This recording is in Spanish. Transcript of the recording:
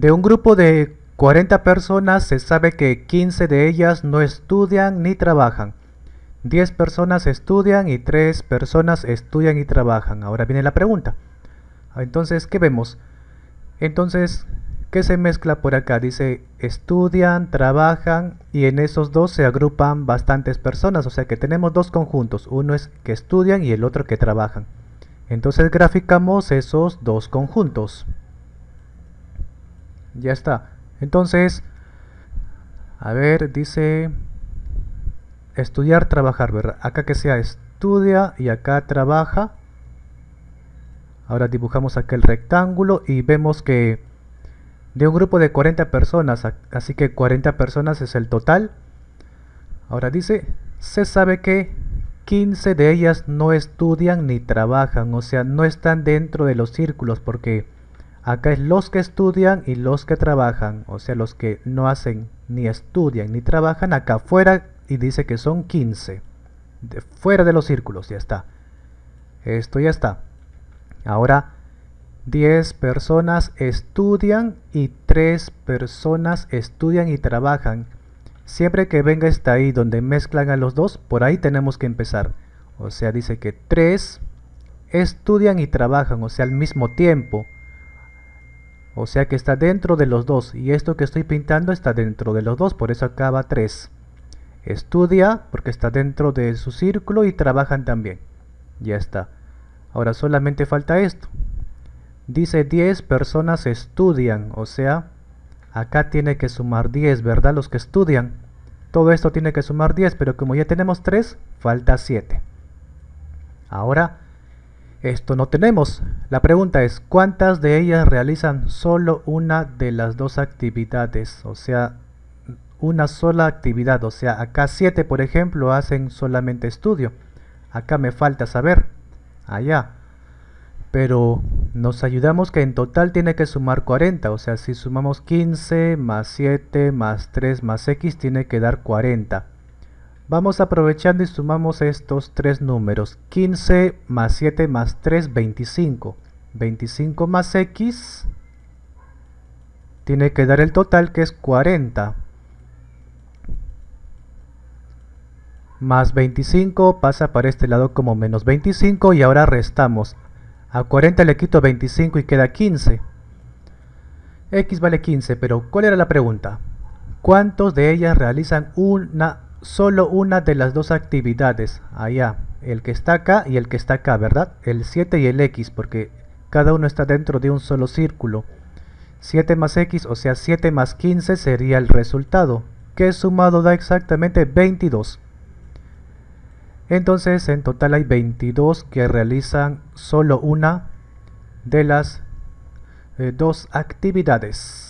De un grupo de 40 personas se sabe que 15 de ellas no estudian ni trabajan. 10 personas estudian y 3 personas estudian y trabajan. Ahora viene la pregunta. Entonces, ¿qué vemos? Entonces, ¿qué se mezcla por acá? Dice, estudian, trabajan y en esos dos se agrupan bastantes personas. O sea que tenemos dos conjuntos. Uno es que estudian y el otro que trabajan. Entonces graficamos esos dos conjuntos. Ya está. Entonces, a ver, dice estudiar, trabajar, ¿verdad? Acá que sea estudia y acá trabaja. Ahora dibujamos acá el rectángulo y vemos que de un grupo de 40 personas, así que 40 personas es el total. Ahora dice, se sabe que 15 de ellas no estudian ni trabajan, o sea, no están dentro de los círculos porque Acá es los que estudian y los que trabajan, o sea, los que no hacen ni estudian ni trabajan acá afuera y dice que son 15. De fuera de los círculos, ya está. Esto ya está. Ahora, 10 personas estudian y 3 personas estudian y trabajan. Siempre que venga esta ahí donde mezclan a los dos, por ahí tenemos que empezar. O sea, dice que 3 estudian y trabajan, o sea, al mismo tiempo. O sea que está dentro de los dos. Y esto que estoy pintando está dentro de los dos, por eso acaba 3. Estudia, porque está dentro de su círculo y trabajan también. Ya está. Ahora solamente falta esto. Dice 10 personas estudian, o sea, acá tiene que sumar 10, ¿verdad? Los que estudian. Todo esto tiene que sumar 10, pero como ya tenemos 3, falta 7. Ahora esto no tenemos. La pregunta es, ¿cuántas de ellas realizan solo una de las dos actividades? O sea, una sola actividad. O sea, acá 7, por ejemplo, hacen solamente estudio. Acá me falta saber. Allá. Pero nos ayudamos que en total tiene que sumar 40. O sea, si sumamos 15 más 7 más 3 más x, tiene que dar 40. Vamos aprovechando y sumamos estos tres números. 15 más 7 más 3, 25. 25 más x tiene que dar el total que es 40. Más 25 pasa para este lado como menos 25 y ahora restamos. A 40 le quito 25 y queda 15. X vale 15, pero ¿cuál era la pregunta? ¿Cuántos de ellas realizan una solo una de las dos actividades allá, el que está acá y el que está acá, ¿verdad? El 7 y el x, porque cada uno está dentro de un solo círculo. 7 más x, o sea 7 más 15 sería el resultado, que sumado da exactamente 22. Entonces en total hay 22 que realizan solo una de las eh, dos actividades.